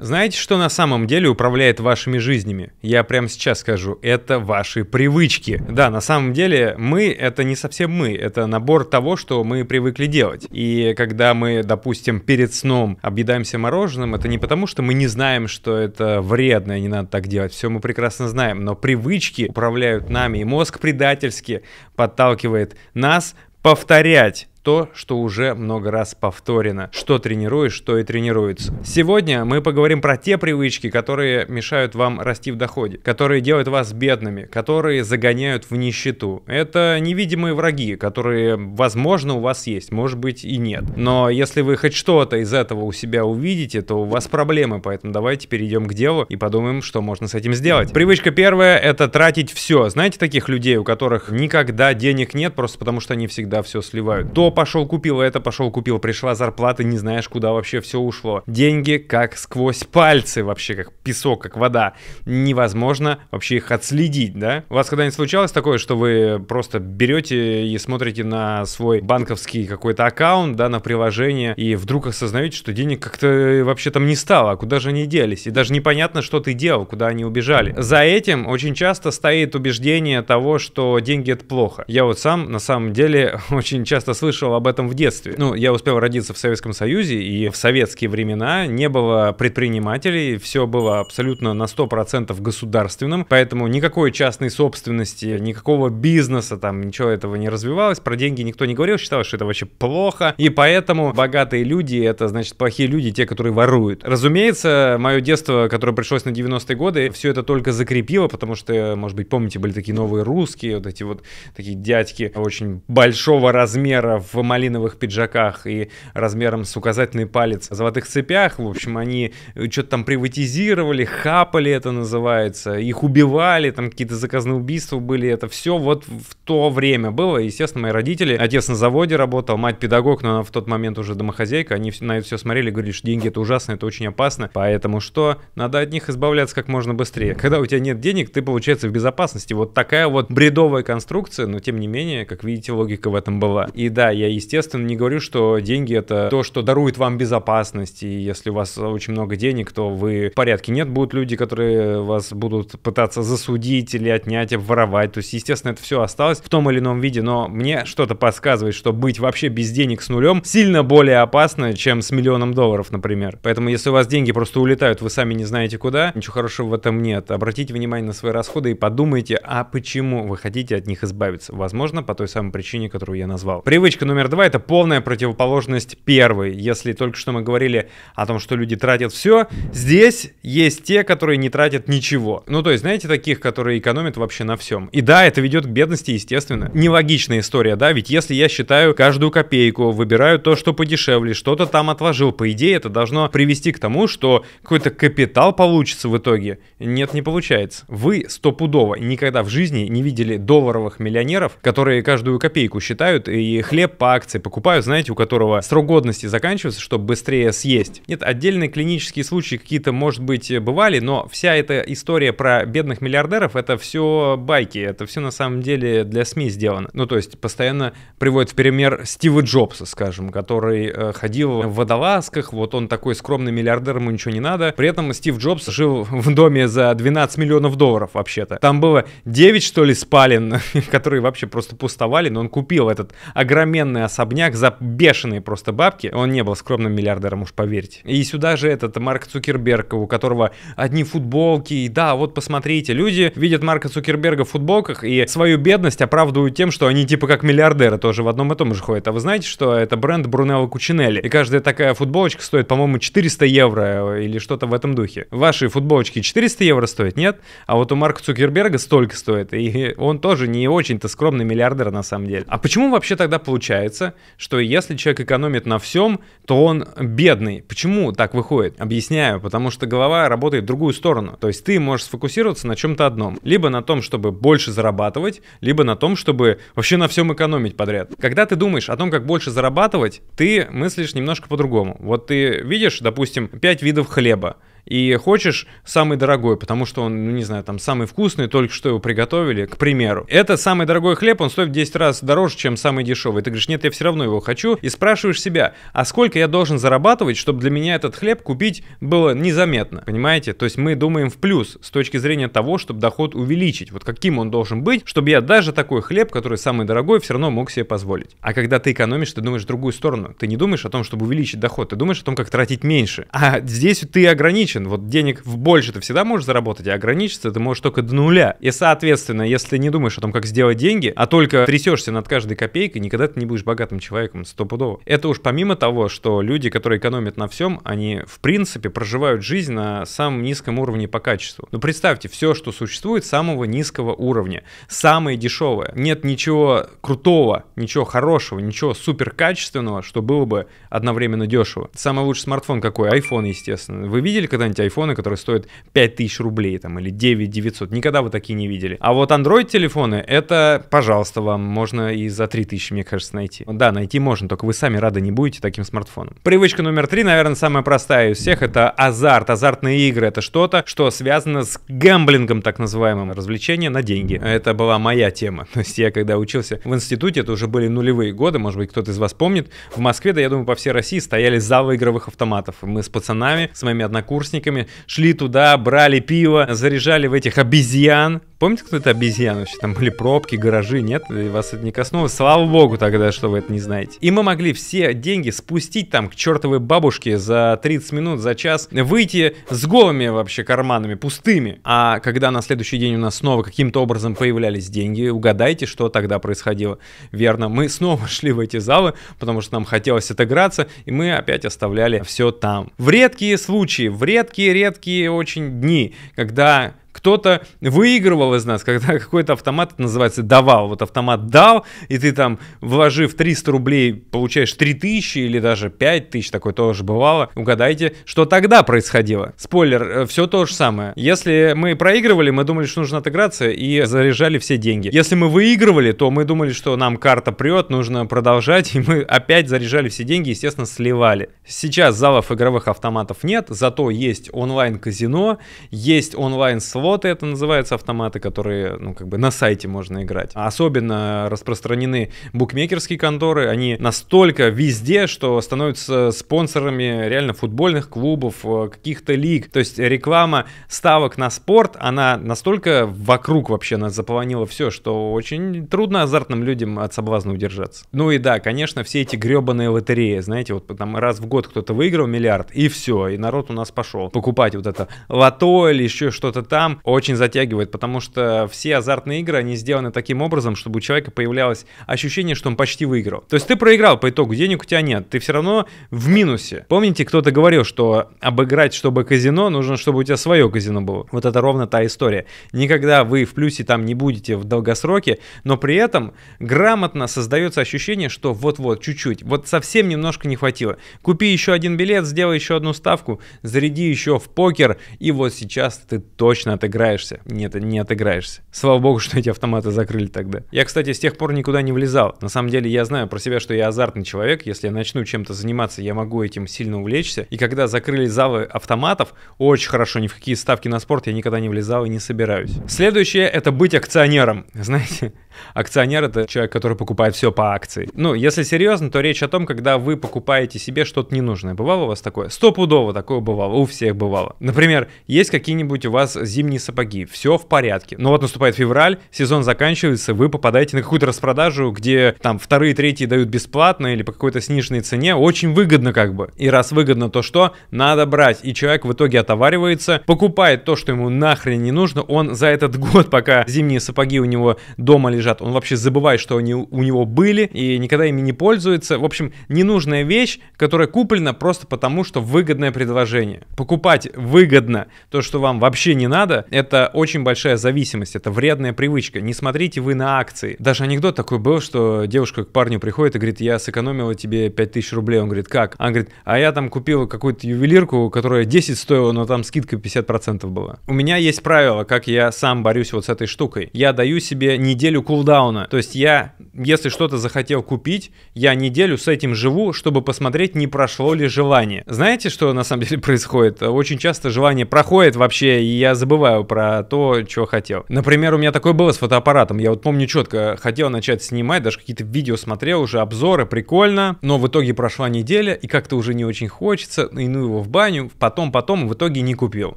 Знаете, что на самом деле управляет вашими жизнями? Я прямо сейчас скажу, это ваши привычки. Да, на самом деле мы — это не совсем мы, это набор того, что мы привыкли делать. И когда мы, допустим, перед сном объедаемся мороженым, это не потому, что мы не знаем, что это вредно и не надо так делать. Все мы прекрасно знаем, но привычки управляют нами, и мозг предательски подталкивает нас повторять то, что уже много раз повторено. Что тренируешь, что и тренируется. Сегодня мы поговорим про те привычки, которые мешают вам расти в доходе, которые делают вас бедными, которые загоняют в нищету. Это невидимые враги, которые, возможно, у вас есть, может быть и нет. Но если вы хоть что-то из этого у себя увидите, то у вас проблемы, поэтому давайте перейдем к делу и подумаем, что можно с этим сделать. Привычка первая — это тратить все. Знаете таких людей, у которых никогда денег нет, просто потому что они всегда все сливают? То пошел купил, это пошел купил, пришла зарплата, не знаешь, куда вообще все ушло. Деньги как сквозь пальцы вообще, как песок, как вода. Невозможно вообще их отследить, да? У вас когда-нибудь случалось такое, что вы просто берете и смотрите на свой банковский какой-то аккаунт, да, на приложение, и вдруг осознаете, что денег как-то э, вообще там не стало, а куда же они делись? И даже непонятно, что ты делал, куда они убежали. За этим очень часто стоит убеждение того, что деньги это плохо. Я вот сам на самом деле очень часто слышу слышал об этом в детстве. Ну, я успел родиться в Советском Союзе, и в советские времена не было предпринимателей, все было абсолютно на 100% государственным, поэтому никакой частной собственности, никакого бизнеса, там ничего этого не развивалось, про деньги никто не говорил, считалось, что это вообще плохо, и поэтому богатые люди, это значит плохие люди, те, которые воруют. Разумеется, мое детство, которое пришлось на 90-е годы, все это только закрепило, потому что, может быть, помните, были такие новые русские, вот эти вот такие дядьки очень большого размера в малиновых пиджаках и размером с указательный палец в золотых цепях. В общем, они что-то там приватизировали, хапали это называется, их убивали, там какие-то заказные убийства были. Это все вот в то время было. Естественно, мои родители, отец на заводе работал, мать педагог, но она в тот момент уже домохозяйка. Они на это все смотрели, говорили, что деньги это ужасно, это очень опасно. Поэтому что? Надо от них избавляться как можно быстрее. Когда у тебя нет денег, ты, получается, в безопасности. Вот такая вот бредовая конструкция, но тем не менее, как видите, логика в этом была. И да, я, естественно, не говорю, что деньги это то, что дарует вам безопасность, и если у вас очень много денег, то вы в порядке. Нет, будут люди, которые вас будут пытаться засудить или отнять, обворовать. То есть, естественно, это все осталось в том или ином виде, но мне что-то подсказывает, что быть вообще без денег с нулем сильно более опасно, чем с миллионом долларов, например. Поэтому, если у вас деньги просто улетают, вы сами не знаете куда, ничего хорошего в этом нет. Обратите внимание на свои расходы и подумайте, а почему вы хотите от них избавиться. Возможно, по той самой причине, которую я назвал. Привычка номер два — это полная противоположность первой. Если только что мы говорили о том, что люди тратят все, здесь есть те, которые не тратят ничего. Ну, то есть, знаете, таких, которые экономят вообще на всем. И да, это ведет к бедности, естественно. Нелогичная история, да, ведь если я считаю каждую копейку, выбираю то, что подешевле, что-то там отложил, по идее, это должно привести к тому, что какой-то капитал получится в итоге. Нет, не получается. Вы стопудово никогда в жизни не видели долларовых миллионеров, которые каждую копейку считают и хлеб по акции покупаю знаете, у которого срок годности заканчивается, чтобы быстрее съесть. Нет, отдельные клинические случаи какие-то, может быть, э, бывали, но вся эта история про бедных миллиардеров, это все байки, это все на самом деле для СМИ сделано. Ну, то есть постоянно приводят в пример Стива Джобса, скажем, который э, ходил в водолазках, вот он такой скромный миллиардер, ему ничего не надо. При этом Стив Джобс жил в доме за 12 миллионов долларов вообще-то. Там было 9, что ли, спален, которые вообще просто пустовали, но он купил этот огроменный здоровенный особняк за бешеные просто бабки. Он не был скромным миллиардером, уж поверьте. И сюда же этот Марк Цукерберг, у которого одни футболки. И да, вот посмотрите, люди видят Марка Цукерберга в футболках и свою бедность оправдывают тем, что они типа как миллиардеры тоже в одном и том же ходят. А вы знаете, что это бренд Брунелло Кучинелли? И каждая такая футболочка стоит, по-моему, 400 евро или что-то в этом духе. Ваши футболочки 400 евро стоят, нет? А вот у Марка Цукерберга столько стоит. И он тоже не очень-то скромный миллиардер на самом деле. А почему вообще тогда получается? получается, что если человек экономит на всем, то он бедный. Почему так выходит? Объясняю, потому что голова работает в другую сторону. То есть ты можешь сфокусироваться на чем-то одном. Либо на том, чтобы больше зарабатывать, либо на том, чтобы вообще на всем экономить подряд. Когда ты думаешь о том, как больше зарабатывать, ты мыслишь немножко по-другому. Вот ты видишь, допустим, 5 видов хлеба и хочешь самый дорогой, потому что он, ну не знаю, там самый вкусный, только что его приготовили, к примеру. Это самый дорогой хлеб, он стоит в 10 раз дороже, чем самый дешевый. Ты говоришь, нет, я все равно его хочу. И спрашиваешь себя, а сколько я должен зарабатывать, чтобы для меня этот хлеб купить было незаметно, понимаете? То есть мы думаем в плюс с точки зрения того, чтобы доход увеличить. Вот каким он должен быть, чтобы я даже такой хлеб, который самый дорогой, все равно мог себе позволить. А когда ты экономишь, ты думаешь в другую сторону. Ты не думаешь о том, чтобы увеличить доход, ты думаешь о том, как тратить меньше. А здесь ты ограничиваешь ограничен. Вот денег в больше ты всегда можешь заработать, а ограничиться ты можешь только до нуля. И, соответственно, если ты не думаешь о том, как сделать деньги, а только трясешься над каждой копейкой, никогда ты не будешь богатым человеком стопудово. Это уж помимо того, что люди, которые экономят на всем, они в принципе проживают жизнь на самом низком уровне по качеству. Но ну, представьте, все, что существует, самого низкого уровня, самое дешевое. Нет ничего крутого, ничего хорошего, ничего суперкачественного, что было бы одновременно дешево. Самый лучший смартфон какой? iPhone, естественно. Вы видели, когда когда-нибудь айфоны, которые стоят 5000 рублей там или 9 900. Никогда вы такие не видели. А вот Android телефоны, это, пожалуйста, вам можно и за 3000, мне кажется, найти. Да, найти можно, только вы сами рады не будете таким смартфоном. Привычка номер три, наверное, самая простая из всех, это азарт. Азартные игры это что-то, что связано с гэмблингом, так называемым, развлечение на деньги. Это была моя тема. То есть я когда учился в институте, это уже были нулевые годы, может быть, кто-то из вас помнит, в Москве, да я думаю, по всей России стояли залы игровых автоматов. Мы с пацанами, с моими однокурсниками, сокурсниками, шли туда, брали пиво, заряжали в этих обезьян, Помните, кто это обезьян вообще? Там были пробки, гаражи, нет? И вас это не коснулось. Слава богу тогда, что вы это не знаете. И мы могли все деньги спустить там к чертовой бабушке за 30 минут, за час, выйти с голыми вообще карманами, пустыми. А когда на следующий день у нас снова каким-то образом появлялись деньги, угадайте, что тогда происходило. Верно, мы снова шли в эти залы, потому что нам хотелось отыграться, и мы опять оставляли все там. В редкие случаи, в редкие-редкие очень дни, когда кто-то выигрывал из нас, когда какой-то автомат это называется давал. Вот автомат дал, и ты там, вложив 300 рублей, получаешь 3000 или даже 5000, такое тоже бывало. Угадайте, что тогда происходило. Спойлер, э, все то же самое. Если мы проигрывали, мы думали, что нужно отыграться, и заряжали все деньги. Если мы выигрывали, то мы думали, что нам карта прет, нужно продолжать, и мы опять заряжали все деньги, естественно, сливали. Сейчас залов игровых автоматов нет, зато есть онлайн-казино, есть онлайн-свадьба, слоты это называются автоматы, которые, ну, как бы на сайте можно играть. Особенно распространены букмекерские конторы, они настолько везде, что становятся спонсорами реально футбольных клубов, э, каких-то лиг. То есть реклама ставок на спорт, она настолько вокруг вообще нас заполонила все, что очень трудно азартным людям от соблазна удержаться. Ну и да, конечно, все эти гребаные лотереи, знаете, вот там раз в год кто-то выиграл миллиард, и все, и народ у нас пошел покупать вот это лото или еще что-то там, сам очень затягивает, потому что все азартные игры, они сделаны таким образом, чтобы у человека появлялось ощущение, что он почти выиграл. То есть ты проиграл по итогу, денег у тебя нет, ты все равно в минусе. Помните, кто-то говорил, что обыграть, чтобы казино, нужно, чтобы у тебя свое казино было. Вот это ровно та история. Никогда вы в плюсе там не будете в долгосроке, но при этом грамотно создается ощущение, что вот-вот, чуть-чуть, вот совсем немножко не хватило. Купи еще один билет, сделай еще одну ставку, заряди еще в покер, и вот сейчас ты точно отыграешься. Нет, не отыграешься. Слава богу, что эти автоматы закрыли тогда. Я, кстати, с тех пор никуда не влезал. На самом деле, я знаю про себя, что я азартный человек. Если я начну чем-то заниматься, я могу этим сильно увлечься. И когда закрыли залы автоматов, очень хорошо, ни в какие ставки на спорт я никогда не влезал и не собираюсь. Следующее — это быть акционером. Знаете, акционер — это человек, который покупает все по акции. Ну, если серьезно, то речь о том, когда вы покупаете себе что-то ненужное. Бывало у вас такое? Стопудово такое бывало. У всех бывало. Например, есть какие-нибудь у вас зимние зимние сапоги, все в порядке. Но вот наступает февраль, сезон заканчивается, вы попадаете на какую-то распродажу, где там вторые, третьи дают бесплатно или по какой-то сниженной цене, очень выгодно как бы. И раз выгодно, то что? Надо брать. И человек в итоге отоваривается, покупает то, что ему нахрен не нужно, он за этот год, пока зимние сапоги у него дома лежат, он вообще забывает, что они у него были и никогда ими не пользуется. В общем, ненужная вещь, которая куплена просто потому, что выгодное предложение. Покупать выгодно то, что вам вообще не надо, это, очень большая зависимость, это вредная привычка. Не смотрите вы на акции. Даже анекдот такой был, что девушка к парню приходит и говорит, я сэкономила тебе 5000 рублей. Он говорит, как? Она говорит, а я там купила какую-то ювелирку, которая 10 стоила, но там скидка 50% была. У меня есть правило, как я сам борюсь вот с этой штукой. Я даю себе неделю кулдауна. То есть я если что-то захотел купить, я неделю с этим живу, чтобы посмотреть, не прошло ли желание. Знаете, что на самом деле происходит? Очень часто желание проходит вообще, и я забываю про то, что хотел. Например, у меня такое было с фотоаппаратом. Я вот помню четко, хотел начать снимать, даже какие-то видео смотрел, уже обзоры, прикольно, но в итоге прошла неделя, и как-то уже не очень хочется, и ну его в баню, потом, потом, в итоге не купил.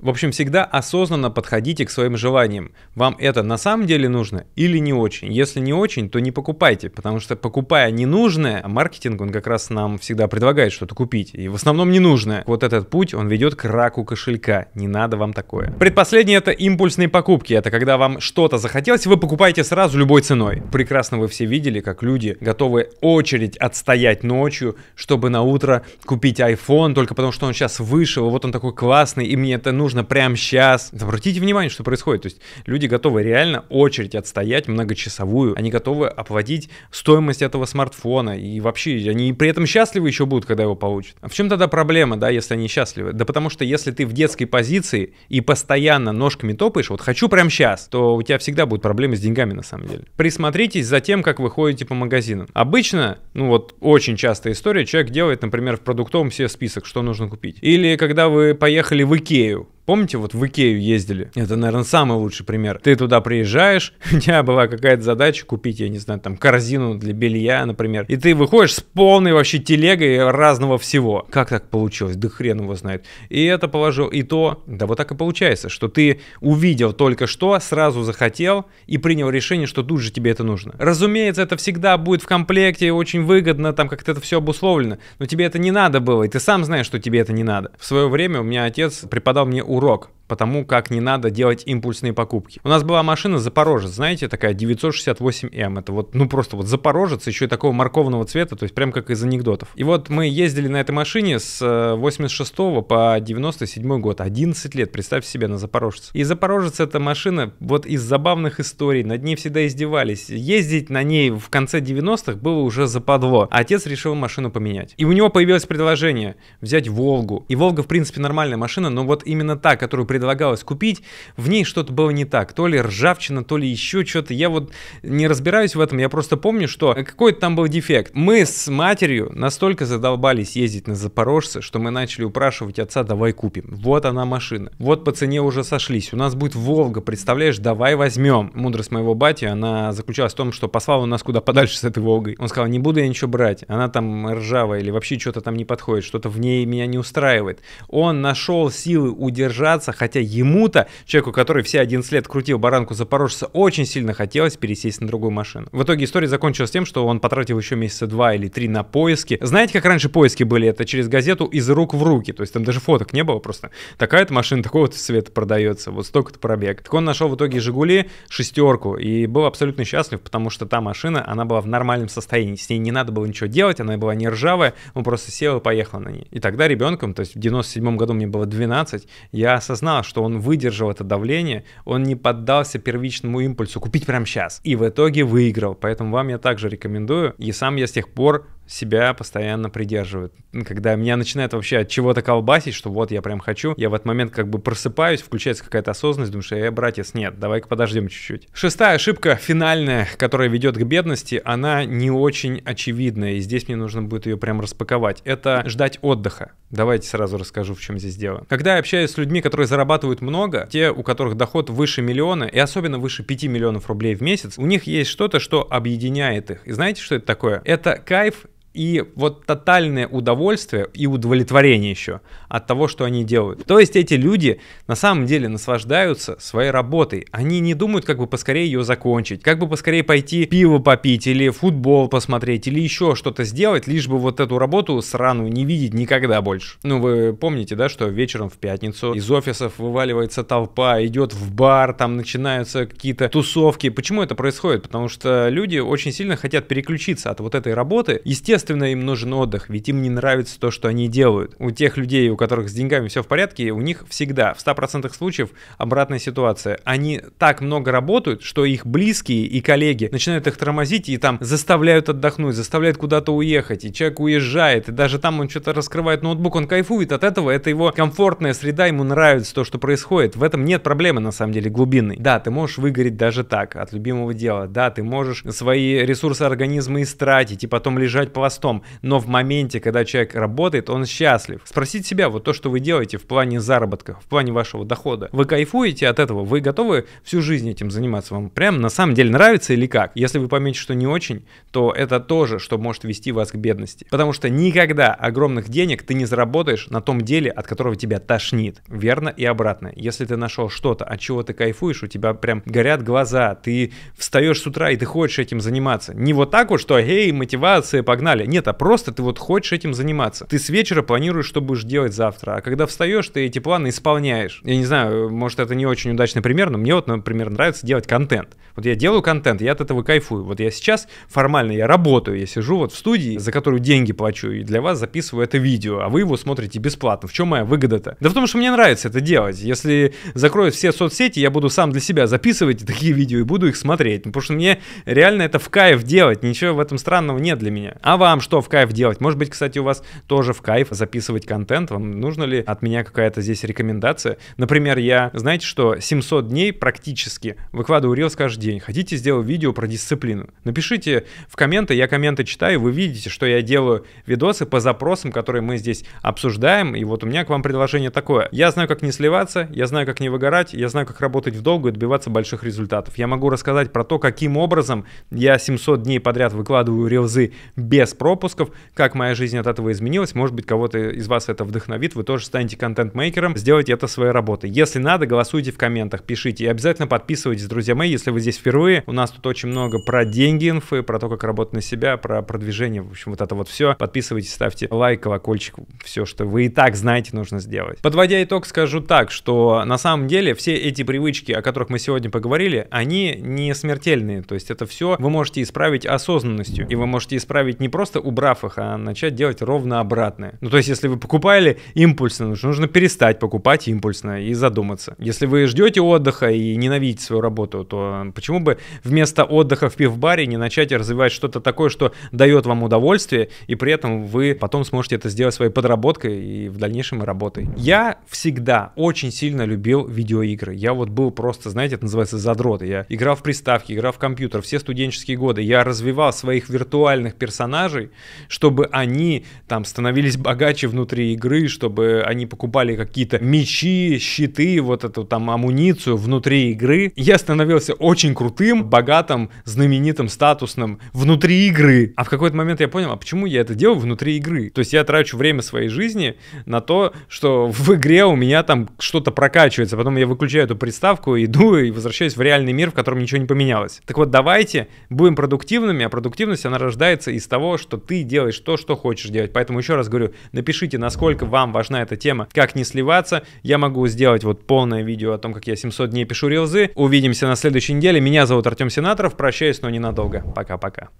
В общем, всегда осознанно подходите к своим желаниям. Вам это на самом деле нужно или не очень? Если не очень, то не покупайте покупайте, потому что покупая ненужное, маркетинг, он как раз нам всегда предлагает что-то купить, и в основном ненужное. Вот этот путь, он ведет к раку кошелька, не надо вам такое. Предпоследнее это импульсные покупки, это когда вам что-то захотелось, вы покупаете сразу любой ценой. Прекрасно вы все видели, как люди готовы очередь отстоять ночью, чтобы на утро купить iPhone, только потому что он сейчас вышел, вот он такой классный, и мне это нужно прямо сейчас. Обратите внимание, что происходит, то есть люди готовы реально очередь отстоять многочасовую, они готовы оплатить оценить стоимость этого смартфона. И вообще, они при этом счастливы еще будут, когда его получат. А в чем тогда проблема, да, если они счастливы? Да потому что если ты в детской позиции и постоянно ножками топаешь, вот хочу прямо сейчас, то у тебя всегда будут проблемы с деньгами на самом деле. Присмотритесь за тем, как вы ходите по магазинам. Обычно, ну вот очень частая история, человек делает, например, в продуктовом себе список, что нужно купить. Или когда вы поехали в Икею, Помните, вот в Икею ездили? Это, наверное, самый лучший пример. Ты туда приезжаешь, у тебя была какая-то задача купить, я не знаю, там, корзину для белья, например. И ты выходишь с полной вообще телегой разного всего. Как так получилось? Да хрен его знает. И это положил, и то. Да вот так и получается, что ты увидел только что, сразу захотел и принял решение, что тут же тебе это нужно. Разумеется, это всегда будет в комплекте, очень выгодно, там как-то это все обусловлено. Но тебе это не надо было, и ты сам знаешь, что тебе это не надо. В свое время у меня отец преподал мне урок урок потому как не надо делать импульсные покупки. У нас была машина Запорожец, знаете, такая 968М. Это вот, ну просто вот Запорожец, еще и такого морковного цвета, то есть прям как из анекдотов. И вот мы ездили на этой машине с 86 э, по 97 год, 11 лет, представьте себе, на Запорожец. И Запорожец эта машина вот из забавных историй, над ней всегда издевались. Ездить на ней в конце 90-х было уже западло. А отец решил машину поменять. И у него появилось предложение взять Волгу. И Волга, в принципе, нормальная машина, но вот именно та, которую предлагалось купить, в ней что-то было не так. То ли ржавчина, то ли еще что-то. Я вот не разбираюсь в этом, я просто помню, что какой-то там был дефект. Мы с матерью настолько задолбались ездить на Запорожце, что мы начали упрашивать отца, давай купим. Вот она машина. Вот по цене уже сошлись. У нас будет Волга, представляешь, давай возьмем. Мудрость моего бати, она заключалась в том, что послал он нас куда подальше с этой Волгой. Он сказал, не буду я ничего брать, она там ржавая или вообще что-то там не подходит, что-то в ней меня не устраивает. Он нашел силы удержаться, хотя хотя ему-то, человеку, который все 11 лет крутил баранку Запорожца, очень сильно хотелось пересесть на другую машину. В итоге история закончилась тем, что он потратил еще месяца два или три на поиски. Знаете, как раньше поиски были? Это через газету из рук в руки, то есть там даже фоток не было просто. Такая-то машина такого-то цвета продается, вот столько-то пробег. Так он нашел в итоге «Жигули» шестерку и был абсолютно счастлив, потому что та машина, она была в нормальном состоянии, с ней не надо было ничего делать, она была не ржавая, он просто сел и поехал на ней. И тогда ребенком, то есть в 97 году мне было 12, я осознал, знал, что он выдержал это давление, он не поддался первичному импульсу купить прямо сейчас. И в итоге выиграл. Поэтому вам я также рекомендую. И сам я с тех пор себя постоянно придерживает. Ну, когда меня начинает вообще от чего-то колбасить, что вот я прям хочу, я в этот момент как бы просыпаюсь, включается какая-то осознанность, думаю, что я, «Э, братец, нет, давай-ка подождем чуть-чуть. Шестая ошибка, финальная, которая ведет к бедности, она не очень очевидная, и здесь мне нужно будет ее прям распаковать. Это ждать отдыха. Давайте сразу расскажу, в чем здесь дело. Когда я общаюсь с людьми, которые зарабатывают много, те, у которых доход выше миллиона, и особенно выше 5 миллионов рублей в месяц, у них есть что-то, что объединяет их. И знаете, что это такое? Это кайф и вот тотальное удовольствие и удовлетворение еще от того, что они делают. То есть эти люди на самом деле наслаждаются своей работой. Они не думают, как бы поскорее ее закончить, как бы поскорее пойти пиво попить или футбол посмотреть или еще что-то сделать, лишь бы вот эту работу сраную не видеть никогда больше. Ну вы помните, да, что вечером в пятницу из офисов вываливается толпа, идет в бар, там начинаются какие-то тусовки. Почему это происходит? Потому что люди очень сильно хотят переключиться от вот этой работы. Естественно, Естественно, им нужен отдых, ведь им не нравится то, что они делают. У тех людей, у которых с деньгами все в порядке, у них всегда, в 100% случаев, обратная ситуация. Они так много работают, что их близкие и коллеги начинают их тормозить и там заставляют отдохнуть, заставляют куда-то уехать, и человек уезжает, и даже там он что-то раскрывает ноутбук, он кайфует от этого, это его комфортная среда, ему нравится то, что происходит. В этом нет проблемы, на самом деле, глубинной. Да, ты можешь выгореть даже так, от любимого дела. Да, ты можешь свои ресурсы организма истратить и потом лежать по постом, но в моменте, когда человек работает, он счастлив. Спросить себя, вот то, что вы делаете в плане заработка, в плане вашего дохода, вы кайфуете от этого, вы готовы всю жизнь этим заниматься, вам прям на самом деле нравится или как? Если вы поймете, что не очень, то это тоже, что может вести вас к бедности. Потому что никогда огромных денег ты не заработаешь на том деле, от которого тебя тошнит. Верно и обратно. Если ты нашел что-то, от чего ты кайфуешь, у тебя прям горят глаза, ты встаешь с утра и ты хочешь этим заниматься. Не вот так вот, что «Эй, мотивация, погнали!» далее. Нет, а просто ты вот хочешь этим заниматься. Ты с вечера планируешь, что будешь делать завтра, а когда встаешь, ты эти планы исполняешь. Я не знаю, может это не очень удачный пример, но мне вот, например, нравится делать контент. Вот я делаю контент, я от этого кайфую. Вот я сейчас формально я работаю, я сижу вот в студии, за которую деньги плачу, и для вас записываю это видео, а вы его смотрите бесплатно. В чем моя выгода-то? Да в том, что мне нравится это делать. Если закроют все соцсети, я буду сам для себя записывать такие видео и буду их смотреть. Потому что мне реально это в кайф делать, ничего в этом странного нет для меня. А вам вам что в кайф делать? Может быть, кстати, у вас тоже в кайф записывать контент? Вам нужно ли от меня какая-то здесь рекомендация? Например, я, знаете что, 700 дней практически выкладываю рилс каждый день. Хотите, сделать видео про дисциплину? Напишите в комменты, я комменты читаю, вы видите, что я делаю видосы по запросам, которые мы здесь обсуждаем. И вот у меня к вам предложение такое. Я знаю, как не сливаться, я знаю, как не выгорать, я знаю, как работать в долгу и добиваться больших результатов. Я могу рассказать про то, каким образом я 700 дней подряд выкладываю релзы без пропусков, как моя жизнь от этого изменилась. Может быть, кого-то из вас это вдохновит, вы тоже станете контент-мейкером, сделайте это своей работой. Если надо, голосуйте в комментах, пишите. И обязательно подписывайтесь, друзья мои, если вы здесь впервые. У нас тут очень много про деньги инфы, про то, как работать на себя, про продвижение, в общем, вот это вот все. Подписывайтесь, ставьте лайк, колокольчик, все, что вы и так знаете, нужно сделать. Подводя итог, скажу так, что на самом деле все эти привычки, о которых мы сегодня поговорили, они не смертельные. То есть это все вы можете исправить осознанностью. И вы можете исправить не просто просто убрав их, а начать делать ровно обратное. Ну, то есть, если вы покупали импульсно, нужно перестать покупать импульсно и задуматься. Если вы ждете отдыха и ненавидите свою работу, то почему бы вместо отдыха в пивбаре не начать развивать что-то такое, что дает вам удовольствие, и при этом вы потом сможете это сделать своей подработкой и в дальнейшем и работой. Я всегда очень сильно любил видеоигры. Я вот был просто, знаете, это называется задрот. Я играл в приставки, играл в компьютер все студенческие годы. Я развивал своих виртуальных персонажей, персонажей, чтобы они там становились богаче внутри игры, чтобы они покупали какие-то мечи, щиты, вот эту там амуницию внутри игры. Я становился очень крутым, богатым, знаменитым, статусным внутри игры. А в какой-то момент я понял, а почему я это делаю внутри игры? То есть я трачу время своей жизни на то, что в игре у меня там что-то прокачивается, потом я выключаю эту приставку, иду и возвращаюсь в реальный мир, в котором ничего не поменялось. Так вот, давайте будем продуктивными, а продуктивность, она рождается из того, что ты делаешь то, что хочешь делать. Поэтому еще раз говорю, напишите, насколько вам важна эта тема, как не сливаться. Я могу сделать вот полное видео о том, как я 700 дней пишу релзы. Увидимся на следующей неделе. Меня зовут Артем Сенаторов. Прощаюсь, но ненадолго. Пока-пока.